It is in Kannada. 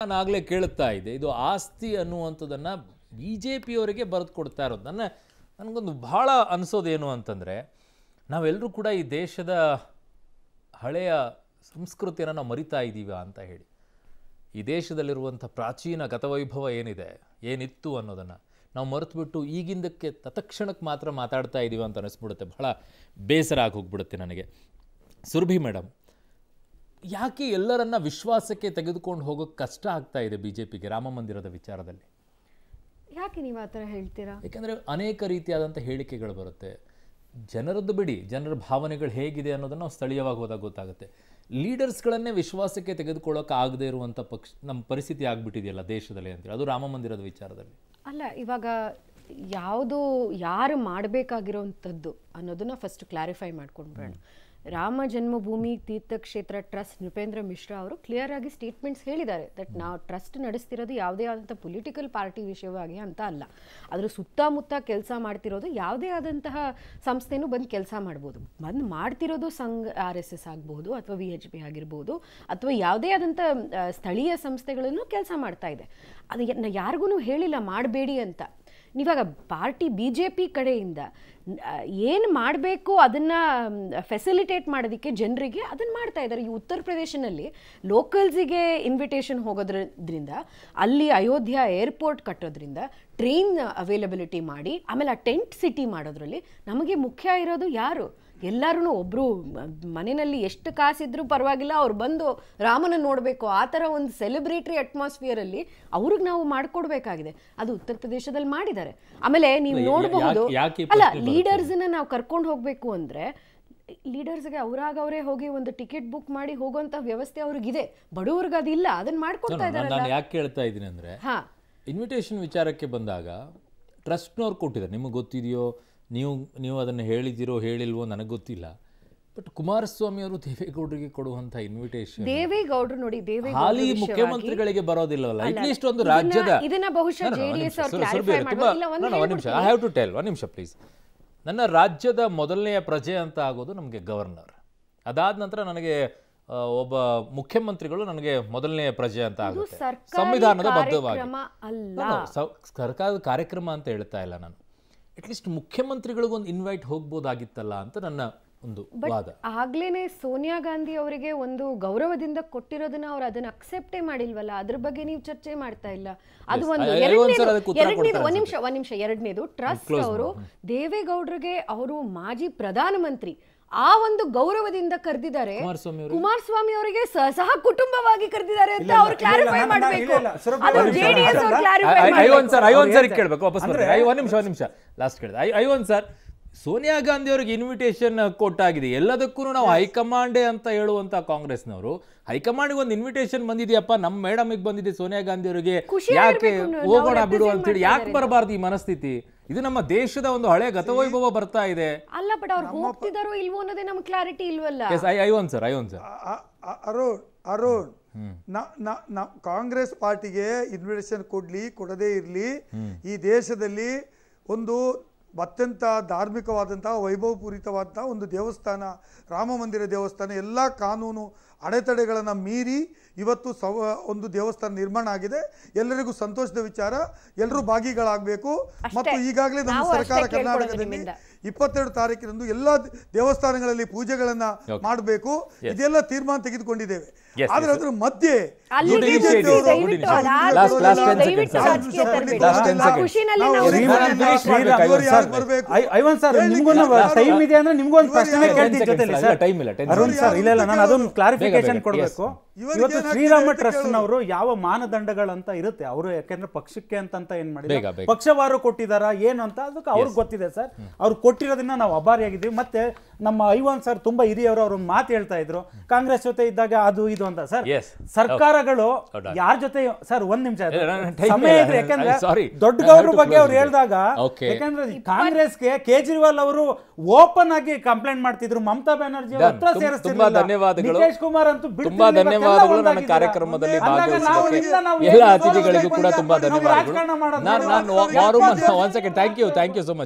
ನಾನಾಗಲೇ ಕೇಳುತ್ತಾ ಇದೆ ಇದು ಆಸ್ತಿ ಅನ್ನುವಂಥದ್ದನ್ನು ಬಿ ಜೆ ಪಿಯವರಿಗೆ ಬರೆದು ಕೊಡ್ತಾ ಇರೋದು ನನ್ನ ನನಗೊಂದು ಭಾಳ ಅನಿಸೋದೇನು ಅಂತಂದರೆ ನಾವೆಲ್ಲರೂ ಕೂಡ ಈ ದೇಶದ ಹಳೆಯ ಸಂಸ್ಕೃತಿಯನ್ನು ನಾವು ಮರಿತಾ ಇದ್ದೀವ ಅಂತ ಹೇಳಿ ಈ ದೇಶದಲ್ಲಿರುವಂಥ ಪ್ರಾಚೀನ ಗತವೈಭವ ಏನಿದೆ ಏನಿತ್ತು ಅನ್ನೋದನ್ನು ನಾವು ಮರೆತುಬಿಟ್ಟು ಈಗಿಂದಕ್ಕೆ ತತ್ಕ್ಷಣಕ್ಕೆ ಮಾತ್ರ ಮಾತಾಡ್ತಾ ಇದ್ದೀವಿ ಅಂತ ಅನಿಸ್ಬಿಡುತ್ತೆ ಬಹಳ ಬೇಸರ ಆಗಿ ಹೋಗ್ಬಿಡುತ್ತೆ ನನಗೆ ಸುರಭಿ ಮೇಡಮ್ ಯಾಕೆ ಎಲ್ಲರನ್ನ ವಿಶ್ವಾಸಕ್ಕೆ ತೆಗೆದುಕೊಂಡು ಹೋಗೋಕೆ ಕಷ್ಟ ಆಗ್ತಾ ಇದೆ ಬಿ ಜೆ ಪಿಗೆ ರಾಮ ಮಂದಿರದ ವಿಚಾರದಲ್ಲಿ ಯಾಕೆ ನೀವು ಆ ಥರ ಹೇಳ್ತೀರಾ ಯಾಕಂದರೆ ಅನೇಕ ರೀತಿಯಾದಂಥ ಹೇಳಿಕೆಗಳು ಬರುತ್ತೆ ಜನರದ್ದು ಬಿಡಿ ಜನರ ಭಾವನೆಗಳು ಹೇಗಿದೆ ಅನ್ನೋದನ್ನು ನಾವು ಸ್ಥಳೀಯವಾಗಿ ಹೋದಾಗ ಗೊತ್ತಾಗುತ್ತೆ ಲೀಡರ್ಸ್ಗಳನ್ನೇ ವಿಶ್ವಾಸಕ್ಕೆ ತೆಗೆದುಕೊಳ್ಳೋಕೆ ಆಗದೇ ಇರುವಂಥ ಪಕ್ಷ ನಮ್ಮ ಪರಿಸ್ಥಿತಿ ಆಗಿಬಿಟ್ಟಿದೆಯಲ್ಲ ದೇಶದಲ್ಲಿ ಅಂತೇಳಿ ಅದು ರಾಮ ಮಂದಿರದ ವಿಚಾರದಲ್ಲಿ ಅಲ್ಲ ಇವಾಗ ಯಾವುದು ಯಾರು ಮಾಡಬೇಕಾಗಿರೋವಂಥದ್ದು ಅನ್ನೋದನ್ನ ಫಸ್ಟ್ ಕ್ಲಾರಿಫೈ ಮಾಡ್ಕೊಂಡು ಬರೋಣ ರಾಮ ಜನ್ಮಭೂಮಿ ತೀರ್ಥಕ್ಷೇತ್ರ ಟ್ರಸ್ಟ್ ನೃಪೇಂದ್ರ ಮಿಶ್ರಾ ಅವರು ಕ್ಲಿಯರ್ ಆಗಿ ಸ್ಟೇಟ್ಮೆಂಟ್ಸ್ ಹೇಳಿದ್ದಾರೆ ದಟ್ ನಾವು ಟ್ರಸ್ಟ್ ನಡೆಸ್ತಿರೋದು ಯಾವುದೇ ಆದಂಥ ಪೊಲಿಟಿಕಲ್ ಪಾರ್ಟಿ ವಿಷಯವಾಗಿ ಅಂತ ಅಲ್ಲ ಅದರ ಸುತ್ತಮುತ್ತ ಕೆಲಸ ಮಾಡ್ತಿರೋದು ಯಾವುದೇ ಆದಂತಹ ಸಂಸ್ಥೆನೂ ಬಂದು ಕೆಲಸ ಮಾಡ್ಬೋದು ಬಂದು ಮಾಡ್ತಿರೋದು ಸಂಘ ಆರ್ ಎಸ್ ಎಸ್ ಆಗ್ಬೋದು ಅಥವಾ ವಿ ಎಚ್ ಪಿ ಆಗಿರ್ಬೋದು ಅಥವಾ ಯಾವುದೇ ಆದಂಥ ಸ್ಥಳೀಯ ಸಂಸ್ಥೆಗಳನ್ನು ಕೆಲಸ ಮಾಡ್ತಾ ಇದೆ ಅದು ಯಾರಿಗೂ ಹೇಳಿಲ್ಲ ಮಾಡಬೇಡಿ ಅಂತ ಇವಾಗ ಪಾರ್ಟಿ ಬಿ ಜೆ ಪಿ ಕಡೆಯಿಂದ ಏನು ಮಾಡಬೇಕು ಅದನ್ನು ಫೆಸಿಲಿಟೇಟ್ ಮಾಡೋದಕ್ಕೆ ಜನರಿಗೆ ಅದನ್ನು ಮಾಡ್ತಾ ಇದ್ದಾರೆ ಈ ಉತ್ತರ ಪ್ರದೇಶನಲ್ಲಿ ಲೋಕಲ್ಸಿಗೆ ಇನ್ವಿಟೇಷನ್ ಹೋಗೋದ್ರಿಂದ ಅಲ್ಲಿ ಅಯೋಧ್ಯ ಏರ್ಪೋರ್ಟ್ ಕಟ್ಟೋದ್ರಿಂದ ಟ್ರೈನ್ ಅವೈಲಬಿಲಿಟಿ ಮಾಡಿ ಆಮೇಲೆ ಆ ಟೆಂಟ್ ಸಿಟಿ ಮಾಡೋದ್ರಲ್ಲಿ ನಮಗೆ ಮುಖ್ಯ ಇರೋದು ಯಾರು ಎಲ್ಲರೂ ಒಬ್ಬರು ಮನೆಯಲ್ಲಿ ಎಷ್ಟು ಕಾಸಿದ್ರೂ ಪರವಾಗಿಲ್ಲ ಅವ್ರು ಬಂದು ರಾಮನ ನೋಡಬೇಕು ಆ ಥರ ಒಂದು ಅಟ್ಮಾಸ್ಫಿಯರ್ ಅಟ್ಮಾಸ್ಫಿಯರಲ್ಲಿ ಅವ್ರಿಗೆ ನಾವು ಮಾಡಿಕೊಡ್ಬೇಕಾಗಿದೆ ಅದು ಉತ್ತರ ಪ್ರದೇಶದಲ್ಲಿ ಮಾಡಿದ್ದಾರೆ ಆಮೇಲೆ ನೀವು ನೋಡಬಹುದು ಅಲ್ಲ ಲೀಡರ್ಸನ್ನ ನಾವು ಕರ್ಕೊಂಡು ಹೋಗಬೇಕು ಅಂದರೆ ಲೀಡರ್ಸ್ಗೆ ಅವರಾಗ ಅವರೇ ಹೋಗಿ ಒಂದು ಟಿಕೆಟ್ ಬುಕ್ ಮಾಡಿ ಹೋಗುವಂಥ ವ್ಯವಸ್ಥೆ ಅವ್ರಿಗಿದೆ ಬಡವ್ರಿಗೆ ಅದಿಲ್ಲ ಅದನ್ನ ಮಾಡ್ಕೊಡ್ತಾ ಇದ್ದಾರೆ ನಾನು ಯಾಕೆ ಕೇಳ್ತಾ ಇದ್ದೀನಿ ಅಂದರೆ ಇನ್ವಿಟೇಷನ್ ವಿಚಾರಕ್ಕೆ ಬಂದಾಗ ಟ್ರಸ್ಟ್ನವ್ರು ಕೊಟ್ಟಿದ್ದಾರೆ ನಿಮಗೆ ಗೊತ್ತಿದೆಯೋ ನೀವು ನೀವು ಅದನ್ನು ಹೇಳಿದಿರೋ ಹೇಳಿಲ್ವೋ ನನಗೆ ಗೊತ್ತಿಲ್ಲ ಬಟ್ ಕುಮಾರಸ್ವಾಮಿ ಅವರು ದೇವೇಗೌಡರಿಗೆ ಕೊಡುವಂತ ಇನ್ವಿಟೇಷನ್ ದೇವೇಗೌಡರು ನೋಡಿ ಹಾಲಿ ಮುಖ್ಯಮಂತ್ರಿಗಳಿಗೆ ಬರೋದಿಲ್ಲವಲ್ಲ ಅಟ್ಲೀಸ್ಟ್ ಒಂದು ರಾಜ್ಯದ ಇದನ್ನ ಬಹುಶಃ ನಿಮಿಷ ಐ ಹ್ಯಾವ್ ಟು ಟೆಲ್ ಒಂದು ನಿಮಿಷ ಪ್ಲೀಸ್ ನನ್ನ ರಾಜ್ಯದ ಮೊದಲನೆಯ ಪ್ರಜೆ ಅಂತ ಆಗೋದು ನಮಗೆ ಗವರ್ನರ್ ಅದಾದ ನಂತರ ನನಗೆ ಒಬ್ಬ ಮುಖ್ಯಮಂತ್ರಿಗಳು ನನಗೆ ಮೊದಲನೆಯ ಪ್ರಜೆ ಅಂತ ಆಗುತ್ತೆ ಸಂವಿಧಾನದ ಬದ್ಧವಾಗಿ ಸರ್ಕಾರದ ಕಾರ್ಯಕ್ರಮ ಅಂತ ಹೇಳ್ತಾ ಇಲ್ಲ ನಾನು ಅಟ್ಲೀಸ್ಟ್ ಮುಖ್ಯಮಂತ್ರಿಗಳಿಗೊಂದು ಇನ್ವೈಟ್ ಹೋಗ್ಬೋದಾಗಿತ್ತಲ್ಲ ಅಂತ ನನ್ನ ಒಂದು ವಾದ ಆಗ್ಲೇನೆ ಸೋನಿಯಾ ಗಾಂಧಿ ಅವರಿಗೆ ಒಂದು ಗೌರವದಿಂದ ಕೊಟ್ಟಿರೋದನ್ನ ಅವರು ಅದನ್ನ ಅಕ್ಸೆಪ್ಟೇ ಮಾಡಿಲ್ವಲ್ಲ ಅದ್ರ ಬಗ್ಗೆ ನೀವು ಚರ್ಚೆ ಮಾಡ್ತಾ ಇಲ್ಲ ಅದು ಒಂದು ಎರಡನೇದು ಒಂದ್ ನಿಮಿಷ ಒಂದ್ ನಿಮಿಷ ಎರಡನೇದು ಟ್ರಸ್ಟ್ ಅವರು ದೇವೇಗೌಡರಿಗೆ ಅವರು ಮಾಜಿ ಪ್ರಧಾನಮಂತ್ರಿ ಆ ಒಂದು ಗೌರವದಿಂದ ಕರೆದಿದ್ದಾರೆ ಕುಮಾರಸ್ವಾಮಿ ಅವರಿಗೆ ಸಹ ಕುಟುಂಬವಾಗಿ ಕರೆದಿದ್ದಾರೆ ಅಂತ ಅವ್ರು ಕ್ಲಾರಿಫೈ ಮಾಡಬೇಕು ಐವನ್ ಸರ್ ಐವನ್ ಸರ್ ಕೇಳಬೇಕು ವಾಪಸ್ ಐವನ್ ನಿಮಿಷ ನಿಮಿಷ ಲಾಸ್ಟ್ ಕೇಳಿದೆ ಐವನ್ ಸರ್ ಸೋನಿಯಾ ಗಾಂಧಿ ಅವರಿಗೆ ಇನ್ವಿಟೇಷನ್ ಕೊಟ್ಟಾಗಿದೆ ಎಲ್ಲದಕ್ಕೂ ನಾವು ಹೈಕಮಾಂಡೇ ಅಂತ ಹೇಳುವಂತ ಕಾಂಗ್ರೆಸ್ನವರು ಹೈಕಮಾಂಡ್ ಒಂದು ಇನ್ವಿಟೇಷನ್ ಬಂದಿದೆಯಪ್ಪ ನಮ್ಮ ಮೇಡಮಿಗೆ ಬಂದಿದೆ ಸೋನಿಯಾ ಗಾಂಧಿ ಅವರಿಗೆ ಯಾಕೆ ಹೋಗೋಣ ಬಿಡು ಅಂತ ಹೇಳಿ ಯಾಕೆ ಬರಬಾರ್ದು ಈ ಮನಸ್ಥಿತಿ ಇದು ನಮ್ಮ ದೇಶದ ಒಂದು ಹಳೆ ಗತವೈಭವ ಬರ್ತಾ ಇದೆ ಅಲ್ಲ ಬಟ್ ಅವ್ರು ಇಲ್ವೋ ಅನ್ನೋದೇ ನಮ್ಗೆ ಕ್ಲಾರಿಟಿ ಇಲ್ವಲ್ಲ S I I sir I sir Arun Arun Congress ಪಾರ್ಟಿಗೆ ಇನ್ವಿಟೇಷನ್ ಕೊಡ್ಲಿ ಕೊಡದೇ ಇರಲಿ ಈ ದೇಶದಲ್ಲಿ ಒಂದು ಅತ್ಯಂತ ಧಾರ್ಮಿಕವಾದಂತಹ ವೈಭವಪೂರಿತವಾದಂಥ ಒಂದು ದೇವಸ್ಥಾನ ರಾಮ ಮಂದಿರ ದೇವಸ್ಥಾನ ಎಲ್ಲ ಕಾನೂನು ಅಡೆತಡೆಗಳನ್ನು ಮೀರಿ ಇವತ್ತು ಸವ ಒಂದು ದೇವಸ್ಥಾನ ನಿರ್ಮಾಣ ಆಗಿದೆ ಎಲ್ಲರಿಗೂ ಸಂತೋಷದ ವಿಚಾರ ಎಲ್ಲರೂ ಭಾಗಿಗಳಾಗಬೇಕು ಮತ್ತು ಈಗಾಗಲೇ ನಮ್ಮ ಸರ್ಕಾರ ಕರ್ನಾಟಕದಲ್ಲಿ ಇಪ್ಪತ್ತೆರಡು ತಾರೀಕಿನಂದು ಎಲ್ಲ ದೇವಸ್ಥಾನಗಳಲ್ಲಿ ಪೂಜೆಗಳನ್ನ ಮಾಡಬೇಕು ಇದೆಲ್ಲ ತೀರ್ಮಾನ ತೆಗೆದುಕೊಂಡಿದ್ದೇವೆ ಆದ್ರೆ ಅದ್ರ ಮಧ್ಯೆ ಕ್ಲಾರಿಫಿಕೇಶನ್ ಕೊಡಬೇಕು ಇವತ್ತು ಶ್ರೀರಾಮ ಟ್ರಸ್ಟ್ ನವರು ಯಾವ ಮಾನದಂಡಗಳಂತ ಇರುತ್ತೆ ಅವರು ಯಾಕಂದ್ರೆ ಪಕ್ಷಕ್ಕೆ ಅಂತ ಏನ್ ಮಾಡಿದ್ರು ಪಕ್ಷವಾರು ಕೊಟ್ಟಿದಾರ ಏನು ಅಂತ ಅದಕ್ಕೆ ಅವ್ರಿಗೆ ಗೊತ್ತಿದೆ ಸರ್ ಅವ್ರು ಕೊಟ್ಟಿರೋದನ್ನ ನಾವು ಅಭಾರಿಯಾಗಿದ್ದೀವಿ ಮತ್ತೆ ನಮ್ಮ ಐವಾನ್ ಸರ್ ತುಂಬಾ ಹಿರಿಯವರು ಅವರು ಮಾತು ಹೇಳ್ತಾ ಇದ್ರು ಕಾಂಗ್ರೆಸ್ ಜೊತೆ ಇದ್ದಾಗ ಅದು ಇದು ಅಂತ ಸರ್ ಸರ್ಕಾರಗಳು oh, oh, ಯಾರ ಜೊತೆ ಸರ್ ಒಂದ್ ನಿಮಿಷ ಸಮಯ ಇದ್ರೆ ಯಾಕಂದ್ರೆ ದೊಡ್ಡ ಗೌರವ ಬಗ್ಗೆ ಅವ್ರು ಹೇಳಿದಾಗ ಯಾಕಂದ್ರೆ ಕಾಂಗ್ರೆಸ್ಗೆ ಕೇಜ್ರಿವಾಲ್ ಅವರು ಓಪನ್ ಆಗಿ ಕಂಪ್ಲೇಂಟ್ ಮಾಡ್ತಿದ್ರು ಮಮತಾ ಬ್ಯಾನರ್ಜಿ ಹತ್ರ ಸೇರಿಸ್ತಿದ್ರು ಧನ್ಯವಾದಗಳು ನಿತೇಶ್ ಕುಮಾರ್ ಅಂತೂ ತುಂಬಾ ಧನ್ಯವಾದಗಳು ನನ್ನ ಕಾರ್ಯಕ್ರಮದಲ್ಲಿ ಎಲ್ಲ ಅತಿಥಿಗಳಿಗೂ ಕೂಡ ತುಂಬಾ ಧನ್ಯವಾದಗಳು ನಾನು ಒಂದ್ second thank you thank you so much